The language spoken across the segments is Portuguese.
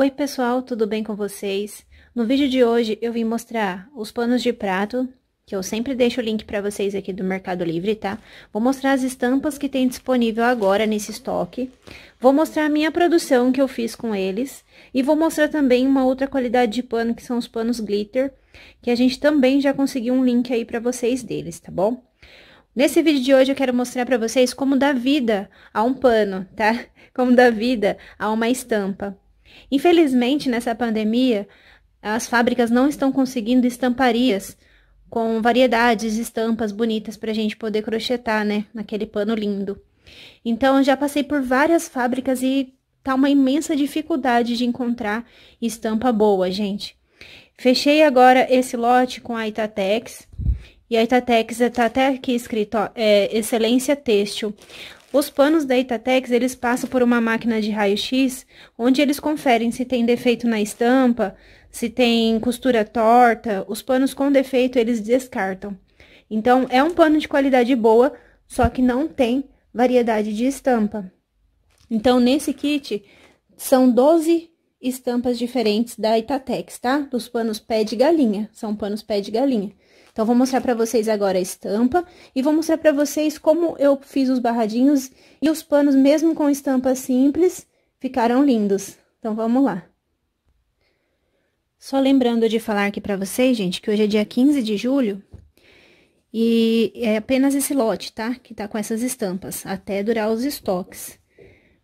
Oi pessoal, tudo bem com vocês? No vídeo de hoje eu vim mostrar os panos de prato, que eu sempre deixo o link para vocês aqui do Mercado Livre, tá? Vou mostrar as estampas que tem disponível agora nesse estoque. Vou mostrar a minha produção que eu fiz com eles. E vou mostrar também uma outra qualidade de pano, que são os panos glitter, que a gente também já conseguiu um link aí para vocês deles, tá bom? Nesse vídeo de hoje eu quero mostrar para vocês como dá vida a um pano, tá? Como dá vida a uma estampa. Infelizmente, nessa pandemia, as fábricas não estão conseguindo estamparias com variedades de estampas bonitas para a gente poder crochetar, né? Naquele pano lindo. Então, já passei por várias fábricas e tá uma imensa dificuldade de encontrar estampa boa, gente. Fechei agora esse lote com a Itatex. E a Itatex está até aqui escrito, ó, é, Excelência Têxtil. Os panos da Itatex, eles passam por uma máquina de raio-x, onde eles conferem se tem defeito na estampa, se tem costura torta, os panos com defeito eles descartam. Então, é um pano de qualidade boa, só que não tem variedade de estampa. Então, nesse kit, são 12 estampas diferentes da Itatex, tá? Dos panos pé de galinha, são panos pé de galinha. Então, vou mostrar para vocês agora a estampa e vou mostrar para vocês como eu fiz os barradinhos e os panos, mesmo com estampa simples, ficaram lindos. Então, vamos lá. Só lembrando de falar aqui para vocês, gente, que hoje é dia 15 de julho e é apenas esse lote, tá? Que tá com essas estampas, até durar os estoques.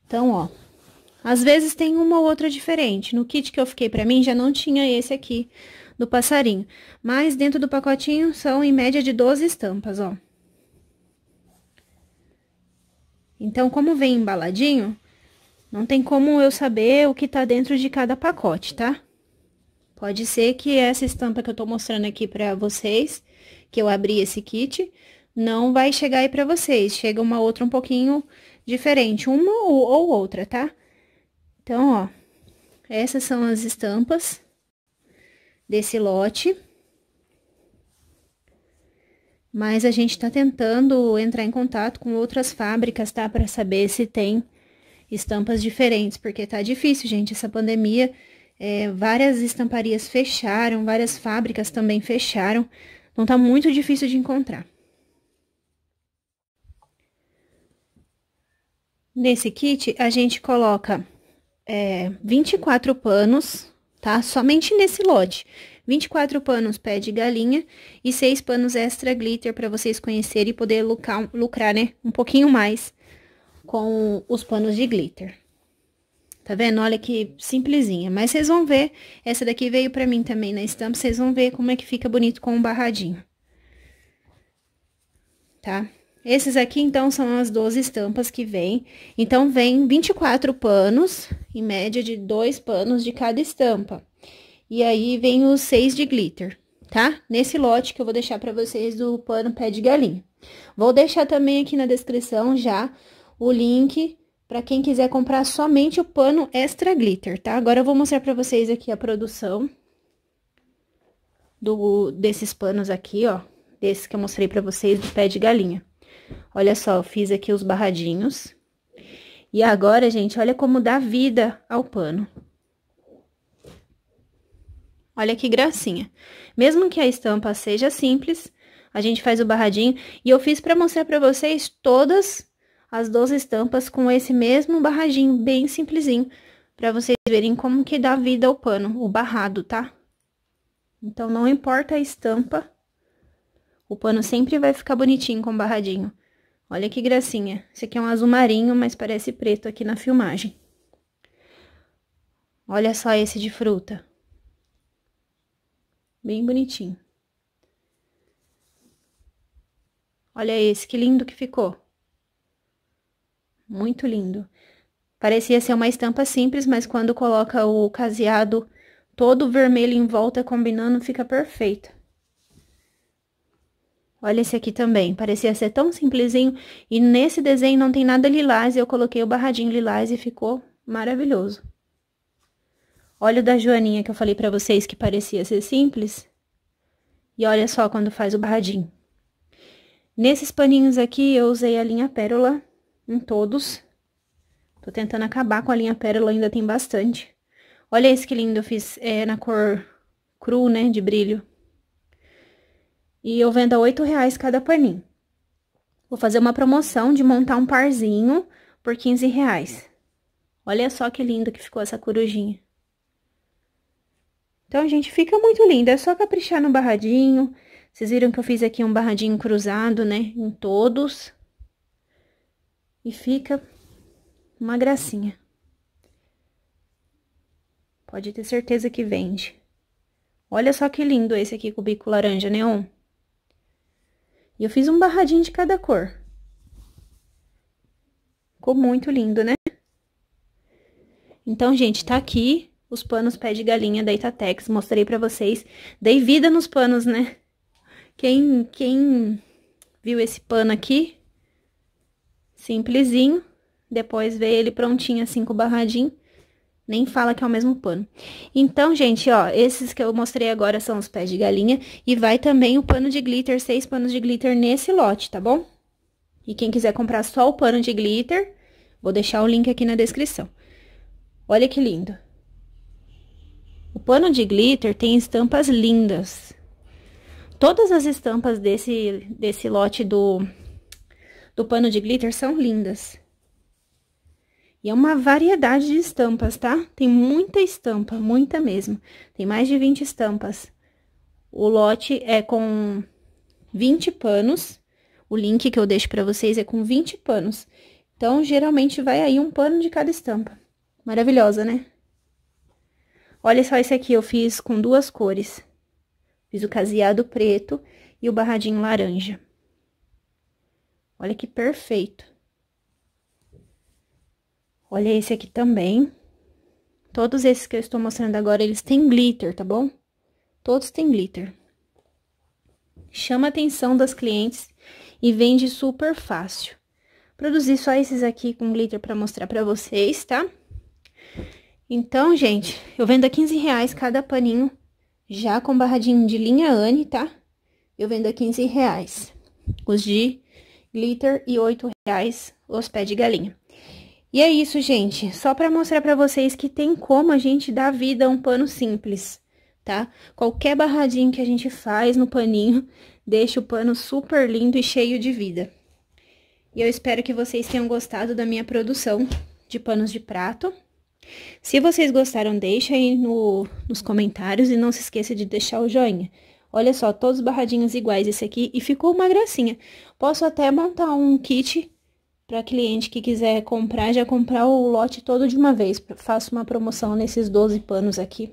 Então, ó, às vezes tem uma ou outra diferente. No kit que eu fiquei para mim, já não tinha esse aqui, do passarinho. Mas dentro do pacotinho são em média de 12 estampas, ó. Então, como vem embaladinho, não tem como eu saber o que tá dentro de cada pacote, tá? Pode ser que essa estampa que eu tô mostrando aqui pra vocês, que eu abri esse kit, não vai chegar aí pra vocês. Chega uma outra um pouquinho diferente, uma ou outra, tá? Então, ó, essas são as estampas desse lote. Mas a gente está tentando entrar em contato com outras fábricas, tá? Para saber se tem estampas diferentes, porque tá difícil, gente. Essa pandemia, é, várias estamparias fecharam, várias fábricas também fecharam. Então tá muito difícil de encontrar. Nesse kit, a gente coloca é, 24 panos tá? Somente nesse lote. 24 panos pé de galinha e 6 panos extra glitter para vocês conhecerem e poder lucrar, lucrar, né, um pouquinho mais com os panos de glitter. Tá vendo? Olha que simplesinha. Mas vocês vão ver, essa daqui veio pra mim também na estampa, vocês vão ver como é que fica bonito com o um barradinho. Tá? Esses aqui, então, são as 12 estampas que vem. Então, vem 24 panos, em média de dois panos de cada estampa. E aí, vem os seis de glitter, tá? Nesse lote que eu vou deixar para vocês do pano pé de galinha. Vou deixar também aqui na descrição já o link para quem quiser comprar somente o pano extra glitter, tá? Agora, eu vou mostrar para vocês aqui a produção do, desses panos aqui, ó. Desse que eu mostrei para vocês, do pé de galinha. Olha só, fiz aqui os barradinhos. E agora, gente, olha como dá vida ao pano. Olha que gracinha. Mesmo que a estampa seja simples, a gente faz o barradinho. E eu fiz para mostrar para vocês todas as 12 estampas com esse mesmo barradinho, bem simplesinho. para vocês verem como que dá vida ao pano, o barrado, tá? Então, não importa a estampa, o pano sempre vai ficar bonitinho com barradinho. Olha que gracinha. Esse aqui é um azul marinho, mas parece preto aqui na filmagem. Olha só esse de fruta. Bem bonitinho. Olha esse, que lindo que ficou. Muito lindo. Parecia ser uma estampa simples, mas quando coloca o caseado todo vermelho em volta combinando, fica perfeito. Olha esse aqui também, parecia ser tão simplesinho. E nesse desenho não tem nada lilás, e eu coloquei o barradinho lilás e ficou maravilhoso. Olha o da Joaninha que eu falei pra vocês que parecia ser simples. E olha só quando faz o barradinho. Nesses paninhos aqui, eu usei a linha pérola em todos. Tô tentando acabar com a linha pérola, ainda tem bastante. Olha esse que lindo, eu fiz é, na cor cru, né, de brilho. E eu vendo a oito reais cada paninho. Vou fazer uma promoção de montar um parzinho por 15 reais. Olha só que lindo que ficou essa corujinha. Então, gente, fica muito lindo. É só caprichar no barradinho. Vocês viram que eu fiz aqui um barradinho cruzado, né? Em todos. E fica uma gracinha. Pode ter certeza que vende. Olha só que lindo esse aqui com o bico laranja neon. E eu fiz um barradinho de cada cor. Ficou muito lindo, né? Então, gente, tá aqui os panos pé de galinha da Itatex. Mostrei pra vocês. Dei vida nos panos, né? Quem, quem viu esse pano aqui, simplesinho. Depois veio ele prontinho, assim, com o barradinho. Nem fala que é o mesmo pano. Então, gente, ó, esses que eu mostrei agora são os pés de galinha. E vai também o pano de glitter, seis panos de glitter nesse lote, tá bom? E quem quiser comprar só o pano de glitter, vou deixar o link aqui na descrição. Olha que lindo. O pano de glitter tem estampas lindas. Todas as estampas desse, desse lote do, do pano de glitter são lindas. E é uma variedade de estampas, tá? Tem muita estampa, muita mesmo. Tem mais de 20 estampas. O lote é com 20 panos. O link que eu deixo para vocês é com 20 panos. Então, geralmente, vai aí um pano de cada estampa. Maravilhosa, né? Olha só esse aqui, eu fiz com duas cores. Fiz o caseado preto e o barradinho laranja. Olha que perfeito. Olha esse aqui também. Todos esses que eu estou mostrando agora, eles têm glitter, tá bom? Todos têm glitter. Chama a atenção das clientes e vende super fácil. Produzi só esses aqui com glitter para mostrar para vocês, tá? Então, gente, eu vendo a 15 reais cada paninho, já com barradinho de linha Anne, tá? Eu vendo a 15 reais. Os de glitter e 8 reais os pés de galinha. E é isso, gente. Só para mostrar para vocês que tem como a gente dar vida a um pano simples, tá? Qualquer barradinho que a gente faz no paninho, deixa o pano super lindo e cheio de vida. E eu espero que vocês tenham gostado da minha produção de panos de prato. Se vocês gostaram, deixa aí no, nos comentários e não se esqueça de deixar o joinha. Olha só, todos barradinhos iguais esse aqui e ficou uma gracinha. Posso até montar um kit para cliente que quiser comprar, já comprar o lote todo de uma vez. Faço uma promoção nesses 12 panos aqui.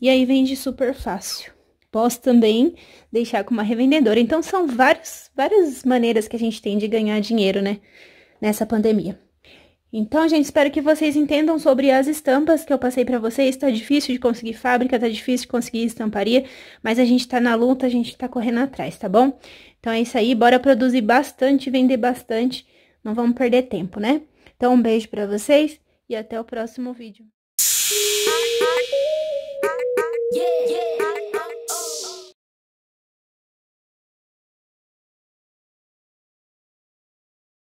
E aí vende super fácil. Posso também deixar com uma revendedora. Então, são vários, várias maneiras que a gente tem de ganhar dinheiro, né? Nessa pandemia. Então, gente, espero que vocês entendam sobre as estampas que eu passei para vocês. Tá difícil de conseguir fábrica, tá difícil de conseguir estamparia, mas a gente tá na luta, a gente tá correndo atrás, tá bom? Então é isso aí, bora produzir bastante, vender bastante não vamos perder tempo, né? Então, um beijo para vocês e até o próximo vídeo. Yeah, yeah.